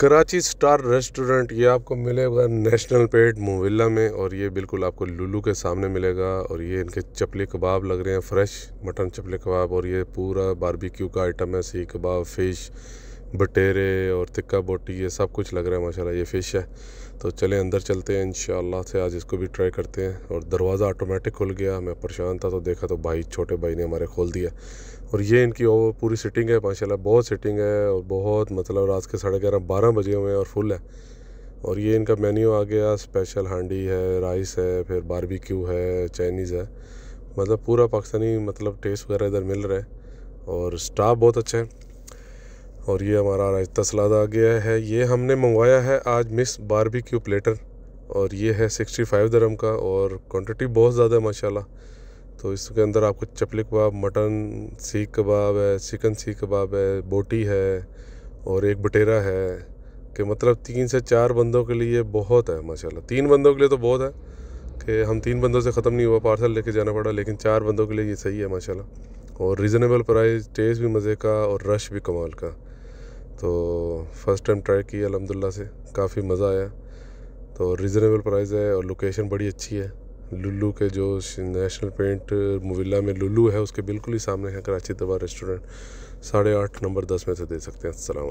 Karachi star restaurant ये आपको मिलेगा नेशनल पेट मोविला में और ये बिल्कुल आपको लुलू के सामने मिलेगा और ये इनके चपले कबाब लग रहे हैं फ्रेश मटन चपली कबाब और ये पूरा बारबेक्यू का आइटम है सी कबाब फ़िश बटेरे और तिक्का बोटी ये सब कुछ लग रहा है माशाल्लाह ये फ़िश है तो चले अंदर चलते हैं इन से आज इसको भी ट्राई करते हैं और दरवाज़ा ऑटोमेटिक खुल गया मैं परेशान था तो देखा तो भाई छोटे भाई ने हमारे खोल दिया और ये इनकी ओवर पूरी सिटिंग है माशाला बहुत सिटिंग है और बहुत मतलब रात के साढ़े ग्यारह बारह बजे हुए हैं और फुल है और ये इनका मेन्यू आ गया स्पेशल हांडी है राइस है फिर बारबेक्यू है चाइनीज़ है मतलब पूरा पाकिस्तानी मतलब टेस्ट वगैरह इधर मिल रहा है और स्टाफ बहुत अच्छा है और ये हमारा रायता सलाद आ गया है ये हमने मंगवाया है आज मिस बारबी क्यू प्लेटर और ये है सिक्सटी फाइव दरम का और क्वांटिटी बहुत ज़्यादा है माशाल्लाह तो इसके अंदर आपको चपली कबाब मटन सीख कबाब है चिकन सीख कबाब है बोटी है और एक बटेरा है कि मतलब तीन से चार बंदों के लिए बहुत है माशाल्लाह तीन बंदों के लिए तो बहुत है कि हम तीन बंदों से ख़त्म नहीं हुआ पार्सल लेके जाना पड़ा लेकिन चार बंदों के लिए ये सही है माशाल्लाह और रीज़नेबल प्राइस टेस्ट भी मज़े का और रश भी कमाल का तो फ़र्स्ट टाइम ट्राई किया अलहमदिल्ला से काफ़ी मज़ा आया तो रिजनेबल प्राइस है और लोकेशन बड़ी अच्छी है लुल्लू के जो नेशनल पेंट मोविला में लुल्लू है उसके बिल्कुल ही सामने है कराची दवा रेस्टोरेंट साढ़े आठ नंबर दस में से दे सकते हैं असल